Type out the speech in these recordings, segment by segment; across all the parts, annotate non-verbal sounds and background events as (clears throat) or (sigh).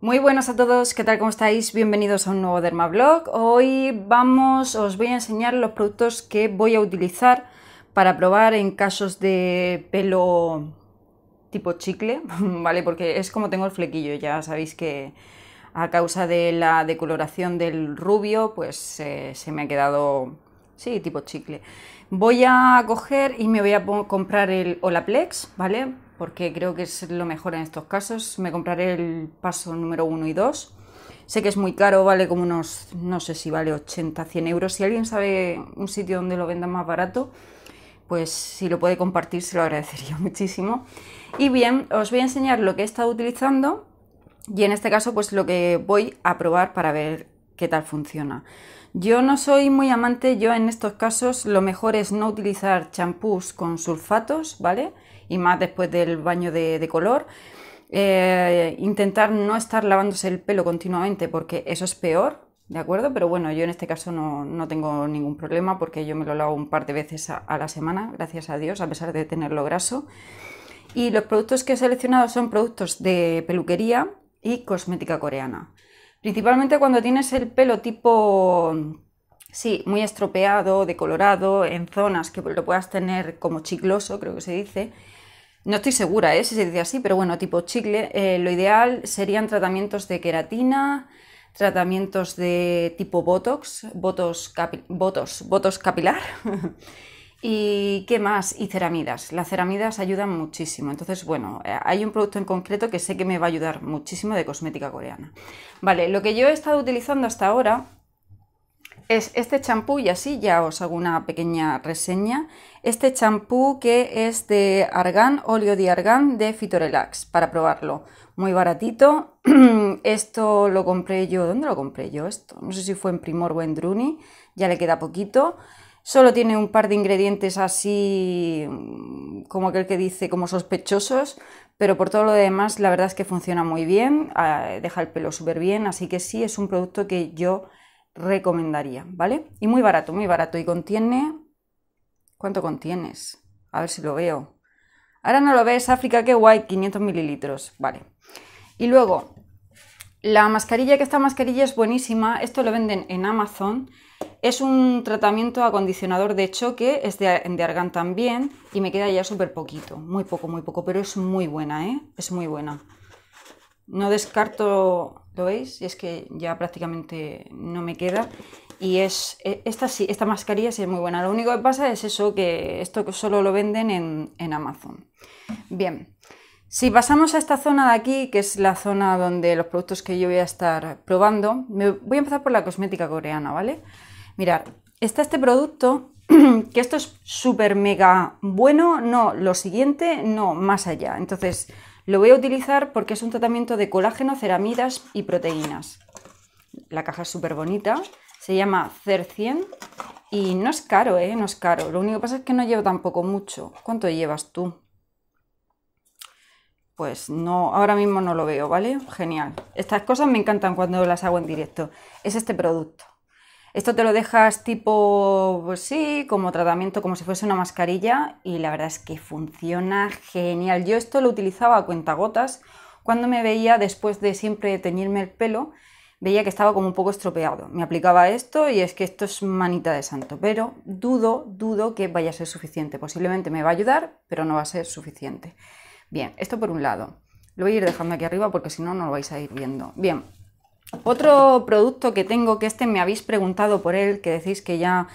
Muy buenos a todos, ¿qué tal? ¿Cómo estáis? Bienvenidos a un nuevo Dermablog. Hoy vamos, os voy a enseñar los productos que voy a utilizar para probar en casos de pelo tipo chicle, (laughs) ¿vale? Porque es como tengo el flequillo, ya sabéis que a causa de la decoloración del rubio, pues eh, se me ha quedado, sí, tipo chicle. Voy a coger y me voy a comprar el Olaplex, ¿vale? porque creo que es lo mejor en estos casos. Me compraré el paso número 1 y 2. Sé que es muy caro, vale como unos, no sé si vale 80, 100 euros. Si alguien sabe un sitio donde lo venda más barato, pues si lo puede compartir se lo agradecería (laughs) muchísimo. Y bien, os voy a enseñar lo que he estado utilizando y en este caso pues lo que voy a probar para ver qué tal funciona. Yo no soy muy amante, yo en estos casos lo mejor es no utilizar champús con sulfatos, ¿vale? Y más después del baño de, color. Eh, intentar no estar lavándose el pelo continuamente porque eso es peor, ¿de acuerdo? Pero bueno, yo en este caso no, tengo ningún problema porque yo me lo lavo un par de veces a, la semana, gracias a Dios, a pesar de tenerlo graso. Y los productos que he seleccionado son productos de peluquería y cosmética coreana. Principalmente cuando tienes el pelo tipo, sí, muy estropeado, decolorado, en zonas que lo puedas tener como chicloso, creo que se dice. No estoy segura ¿eh? si se dice así, pero bueno, tipo chicle. Eh, lo ideal serían tratamientos de queratina, tratamientos de tipo Botox, Botox, botox, botox capilar. (laughs) ¿Y qué más? Y ceramidas. Las ceramidas ayudan muchísimo. Entonces, bueno, eh, hay un producto en concreto que sé que me va a ayudar muchísimo de cosmética coreana. Vale, lo que yo he estado utilizando hasta ahora es este champú, y así ya os hago una pequeña reseña. Este champú que es de argan óleo de argan de Fitorelax, para probarlo. Muy baratito. (clears throat) Esto lo compré yo. ¿Dónde lo compré yo? Esto. No sé si fue en Primor o en Druni. Ya le queda poquito. Solo tiene un par de ingredientes así, mm, como aquel que dice, como sospechosos, pero por todo lo demás la verdad es que funciona muy bien, ah, deja el pelo súper bien, así que sí es un producto que yo recomendaría, ¿vale? Y muy barato, muy barato. Y contiene... ¿Cuánto contienes? A ver si lo veo. Ahora no lo ves, África, qué guay, 500 mililitros, vale. Y luego, la mascarilla, que esta mascarilla es buenísima, esto lo venden en Amazon es un tratamiento acondicionador de choque, es de, Argan también y me queda ya súper poquito, muy poco, muy poco, pero es muy buena, ¿eh? Es muy buena. No descarto, ¿lo veis? Y es que ya prácticamente no me queda. Y es, e, esta sí, esta mascarilla sí es muy buena. Lo único que pasa es eso, que esto solo lo venden en, en Amazon. Bien. Si pasamos a esta zona de aquí, que es la zona donde los productos que yo voy a estar probando, me voy a empezar por la cosmética coreana, ¿vale? Mirad, está este producto (clears throat) que esto es súper mega bueno, no, lo siguiente, no, más allá. Entonces, lo voy a utilizar porque es un tratamiento de colágeno, ceramidas y proteínas. La caja es súper bonita, se llama CER100 y no es caro, ¿eh? No es caro. Lo único que pasa es que no llevo tampoco mucho. ¿Cuánto llevas tú? Pues no, ahora mismo no lo veo, ¿vale? Genial. Estas cosas me encantan cuando las hago en directo. Es este producto. Esto te lo dejas tipo, pues sí, como tratamiento, como si fuese una mascarilla y la verdad es que funciona genial. Yo esto lo utilizaba a cuentagotas cuando me veía después de siempre teñirme el pelo, veía que estaba como un poco estropeado. Me aplicaba esto y es que esto es manita de santo, pero dudo, dudo que vaya a ser suficiente. Posiblemente me va a ayudar, pero no va a ser suficiente. Bien, esto por un lado. Lo voy a ir dejando aquí arriba porque si no, no lo vais a ir viendo. Bien, otro producto que tengo, que este me habéis preguntado por él, que decís que ya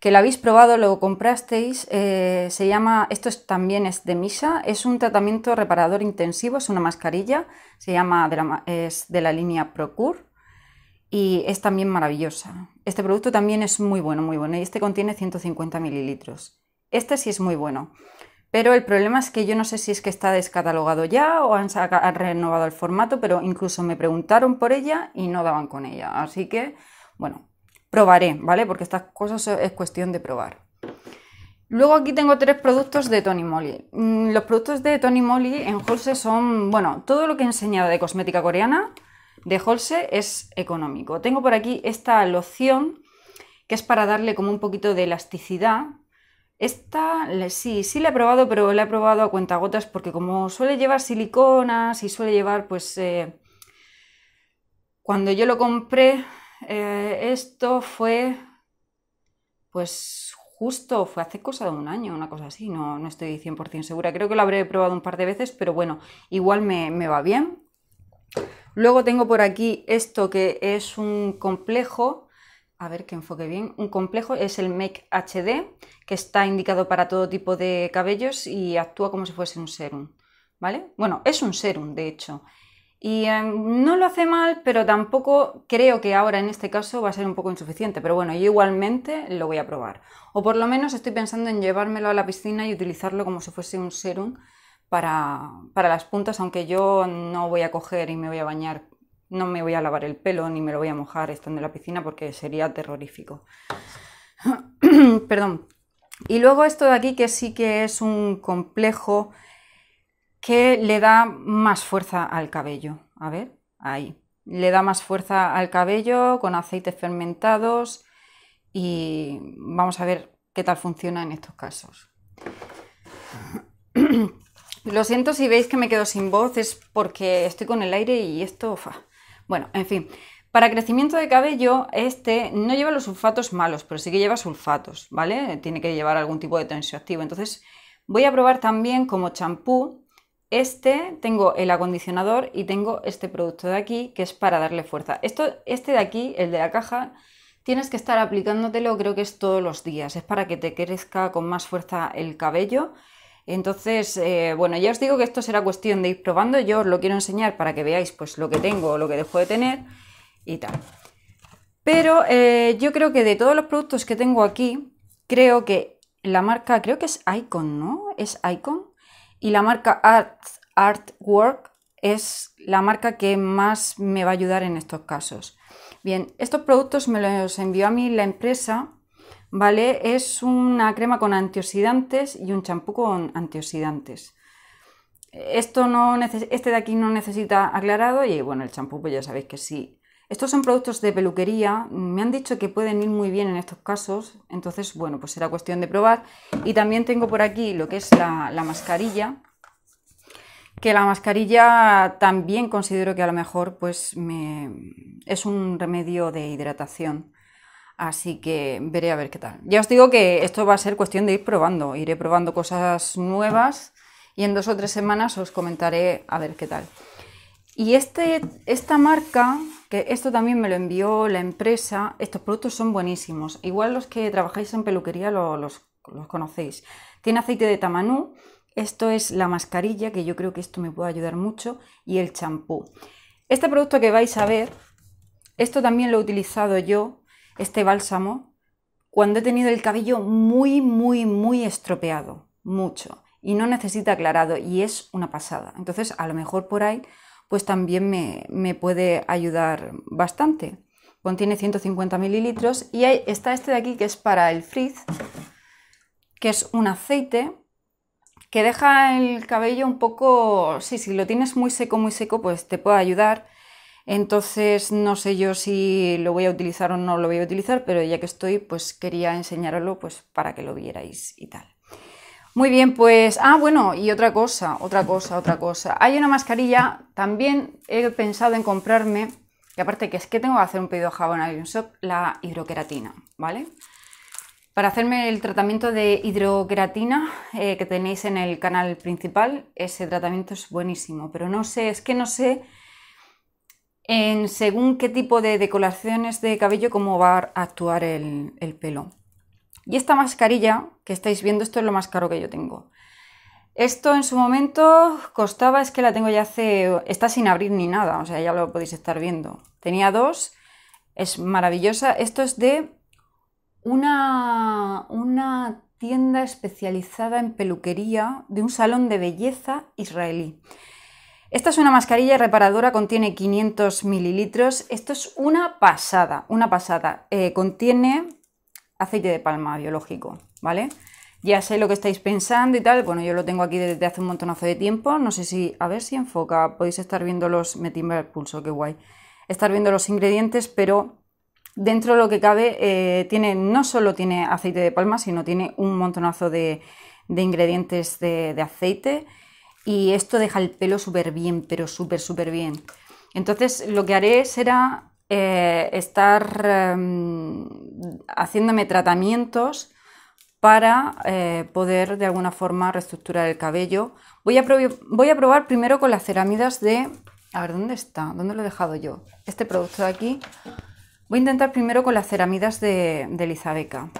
que lo habéis probado, lo comprasteis, eh, se llama, esto también es de Misa, es un tratamiento reparador intensivo, es una mascarilla, se llama, de es de la línea Procure y es también maravillosa. Este producto también es muy bueno, muy bueno y este contiene 150 mililitros. Este sí es muy bueno. Pero el problema es que yo no sé si es que está descatalogado ya o han, renovado el formato, pero incluso me preguntaron por ella y no daban con ella. Así que, bueno, probaré, ¿vale? Porque estas cosas es cuestión de probar. Luego aquí tengo tres productos de Tony Moly. Mm, los productos de Tony Moly en Holse son, bueno, todo lo que he enseñado de cosmética coreana de Holse es económico. Tengo por aquí esta loción que es para darle como un poquito de elasticidad, esta sí, sí la he probado, pero la he probado a cuentagotas porque como suele llevar siliconas y suele llevar, pues eh, cuando yo lo compré, eh, esto fue, pues justo, fue hace cosa de un año, una cosa así, no, estoy 100% segura. Creo que lo habré probado un par de veces, pero bueno, igual me va bien. Luego tengo por aquí esto que es un complejo a ver que enfoque bien, un complejo es el Make HD, que está indicado para todo tipo de cabellos y actúa como si fuese un serum, ¿vale? Bueno, es un serum, de hecho. Y em, no lo hace mal, pero tampoco creo que ahora en este caso va a ser un poco insuficiente. Pero bueno, yo igualmente lo voy a probar. O por lo menos estoy pensando en llevármelo a la piscina y utilizarlo como si fuese un serum para, para las puntas, aunque yo no voy a coger y me voy a bañar no me voy a lavar el pelo ni me lo voy a mojar estando en la piscina porque sería terrorífico. (clears throat) Perdón. Y luego esto de aquí que sí que es un complejo que le da más fuerza al cabello. A ver, ahí. Le da más fuerza al cabello con aceites fermentados y vamos a ver qué tal funciona en estos casos. (clears throat) Lo siento si veis que me quedo sin voz, es porque estoy con el aire y esto... Fa. Bueno, en fin. Para crecimiento de cabello, este no lleva los sulfatos malos, pero sí que lleva sulfatos, ¿vale? Tiene que llevar algún tipo de tensioactivo. Entonces, voy a probar también como champú. Este, tengo el acondicionador y tengo este producto de aquí, que es para darle fuerza. Esto, este de aquí, el de la caja, tienes que estar aplicándotelo, creo que es todos los días. Es para que te crezca con más fuerza el cabello. Entonces, eh, bueno, ya os digo que esto será cuestión de ir probando. Yo os lo quiero enseñar para que veáis pues lo que tengo o lo que dejo de tener y tal. Pero eh, yo creo que de todos los productos que tengo aquí, creo que la marca, creo que es Icon, ¿no? Es Icon. Y la marca Art, Artwork es la marca que más me va a ayudar en estos casos. Bien, estos productos me los envió a mí la empresa ¿vale? Es una crema con antioxidantes y un champú con antioxidantes. Esto este de aquí no necesita aclarado y bueno, el champú pues ya sabéis que sí. Estos son productos de peluquería, me han dicho que pueden ir muy bien en estos casos, entonces bueno, pues será cuestión de probar. Y también tengo por aquí lo que es la, mascarilla, que la mascarilla también considero que a lo mejor pues es un remedio de hidratación. Así que veré a ver qué tal. Ya os digo que esto va a ser cuestión de ir probando. Iré probando cosas nuevas y en dos o tres semanas os comentaré a ver qué tal. Y este, esta marca, que esto también me lo envió la empresa, estos productos son buenísimos. Igual los que trabajáis en peluquería los, los conocéis. Tiene aceite de tamanú, esto es la mascarilla, que yo creo que esto me puede ayudar mucho, y el champú. Este producto que vais a ver, esto también lo he utilizado yo este bálsamo cuando he tenido el cabello muy, muy, muy estropeado, mucho, y no necesita aclarado, y es una pasada. Entonces, a lo mejor por ahí, pues también me, puede ayudar bastante. Contiene 150 mililitros y está este de aquí que es para el frizz, que es un aceite que deja el cabello un poco, sí, si lo tienes muy seco, muy seco, pues te puede ayudar, entonces no sé yo si lo voy a utilizar o no lo voy a utilizar, pero ya que estoy, pues quería enseñaroslo pues, para que lo vierais y tal. Muy bien, pues, ah, bueno, y otra cosa, otra cosa, otra cosa. Hay una mascarilla, también he pensado en comprarme, y aparte que es que tengo que hacer un pedido de jabón a Shop, la hidroqueratina, ¿vale? Para hacerme el tratamiento de hidroqueratina eh, que tenéis en el canal principal, ese tratamiento es buenísimo, pero no sé, es que no sé en según qué tipo de decoraciones de cabello, cómo va a actuar el, pelo. Y esta mascarilla que estáis viendo, esto es lo más caro que yo tengo. Esto en su momento costaba, es que la tengo ya hace, está sin abrir ni nada, o sea, ya lo podéis estar viendo. Tenía dos, es maravillosa. Esto es de una tienda especializada en peluquería de un salón de belleza israelí. Esta es una mascarilla reparadora, contiene 500 mililitros. Esto es una pasada, una pasada. Eh, contiene aceite de palma biológico, ¿vale? Ya sé lo que estáis pensando y tal. Bueno, yo lo tengo aquí desde hace un montonazo de tiempo. No sé si, a ver si enfoca. Podéis estar viendo los... Me timbra el pulso, qué guay. Estar viendo los ingredientes, pero dentro de lo que cabe eh, tiene, no solo tiene aceite de palma, sino tiene un montonazo de, ingredientes de, de aceite y esto deja el pelo súper bien, pero súper, súper bien. Entonces lo que haré será eh, estar em, haciéndome tratamientos para eh, poder de alguna forma reestructurar el cabello. Voy a, voy a probar primero con las ceramidas de... A ver, ¿dónde está? ¿Dónde lo he dejado yo? Este producto de aquí. Voy a intentar primero con las ceramidas de, de Lizabeca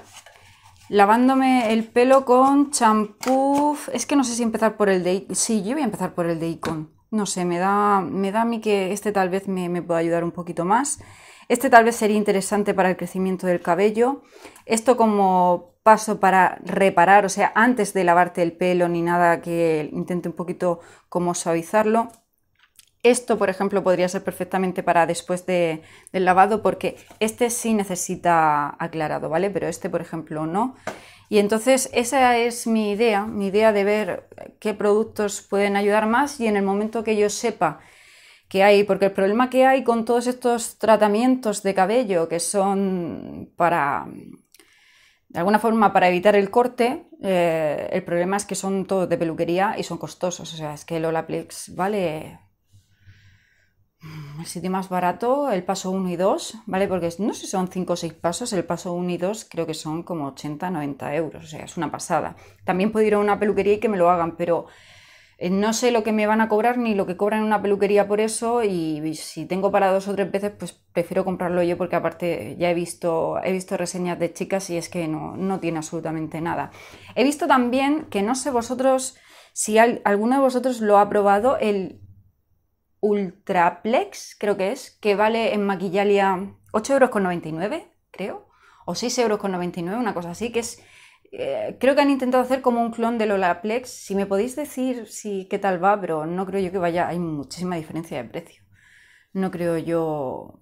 lavándome el pelo con champú. Es que no sé si empezar por el de... Sí, yo voy a empezar por el de Icon. No sé, me da, me da a mí que este tal vez me, me pueda ayudar un poquito más. Este tal vez sería interesante para el crecimiento del cabello. Esto como paso para reparar, o sea, antes de lavarte el pelo ni nada que intente un poquito como suavizarlo. Esto, por ejemplo, podría ser perfectamente para después del lavado porque este sí necesita aclarado, ¿vale? Pero este, por ejemplo, no. Y entonces esa es mi idea, mi idea de ver qué productos pueden ayudar más y en el momento que yo sepa que hay, porque el problema que hay con todos estos tratamientos de cabello que son para, de alguna forma, para evitar el corte, eh, el problema es que son todos de peluquería y son costosos. O sea, es que el Olaplex vale Mm, el sitio más barato, el paso 1 y 2, ¿vale? Porque no sé si son 5 o 6 pasos, el paso 1 y 2 creo que son como 80, 90 euros, o sea, es una pasada. También puedo ir a una peluquería y que me lo hagan, pero eh, no sé lo que me van a cobrar ni lo que cobran una peluquería por eso y si tengo para dos o tres veces, pues prefiero comprarlo yo porque aparte ya he visto, he visto reseñas de chicas y es que no, no tiene absolutamente nada. He visto también que no sé vosotros si alguno de vosotros lo ha probado, el Ultraplex, creo que es, que vale en Maquillalia 8,99 euros, creo, o 6,99 euros, una cosa así, que es... Eh, creo que han intentado hacer como un clon del lolaplex Si me podéis decir si qué tal va, pero no creo yo que vaya, hay muchísima diferencia de precio. No creo yo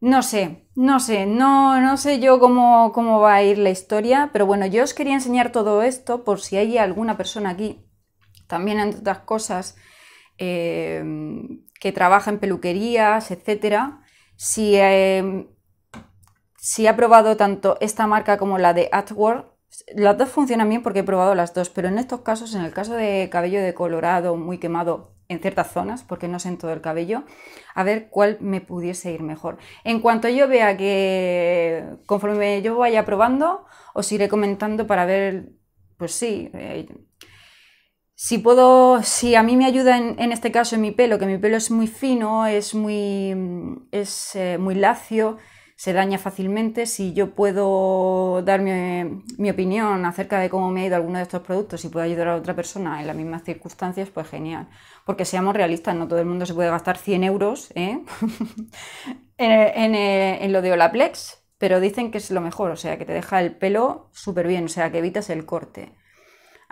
no sé, no sé, no, no sé yo cómo, cómo, va a ir la historia, pero bueno, yo os quería enseñar todo esto por si hay alguna persona aquí, también entre otras cosas, Em, que trabaja en peluquerías, etc. Si, em, si ha probado tanto esta marca como la de Atwood, las dos funcionan bien porque he probado las dos, pero en estos casos, en el caso de cabello decolorado, muy quemado, en ciertas zonas, porque no sé en todo el cabello, a ver cuál me pudiese ir mejor. En cuanto yo vea que conforme yo vaya probando, os iré comentando para ver, pues sí, eh, si puedo, si a mí me ayuda en, este caso en mi pelo, que mi pelo es muy fino, es muy, mm, es, eh, muy lacio, se daña fácilmente, si yo puedo dar eh, mi, opinión acerca de cómo me ha ido alguno de estos productos y puedo ayudar a otra persona en las mismas circunstancias, pues genial. Porque seamos realistas, no todo el mundo se puede gastar 100 euros ¿eh? (laughs) en, en lo de Olaplex, pero dicen que es lo mejor, o sea, que te deja el pelo súper bien, o sea, que evitas el corte.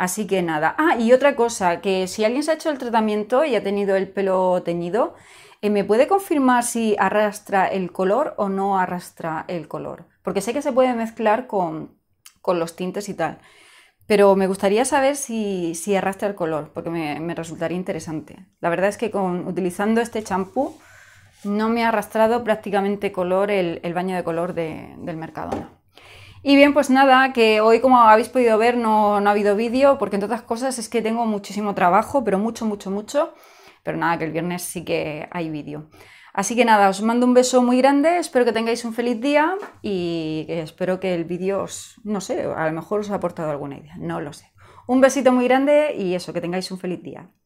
Así que nada. Ah, y otra cosa, que si alguien se ha hecho el tratamiento y ha tenido el pelo teñido, eh, ¿me puede confirmar si arrastra el color o no arrastra el color? Porque sé que se puede mezclar con, con los tintes y tal. Pero me gustaría saber si, si arrastra el color, porque me, resultaría interesante. La verdad es que con, utilizando este champú no me ha arrastrado prácticamente color el, baño de color de, del Mercadona. Y bien, pues nada, que hoy como habéis podido ver no, ha habido vídeo, porque entre otras cosas es que tengo muchísimo trabajo, pero mucho, mucho, mucho. Pero nada, que el viernes sí que hay vídeo. Así que nada, os mando un beso muy grande, espero que tengáis un feliz día y espero que el vídeo os, no sé, a lo mejor os ha aportado alguna idea, no lo sé. Un besito muy grande y eso, que tengáis un feliz día.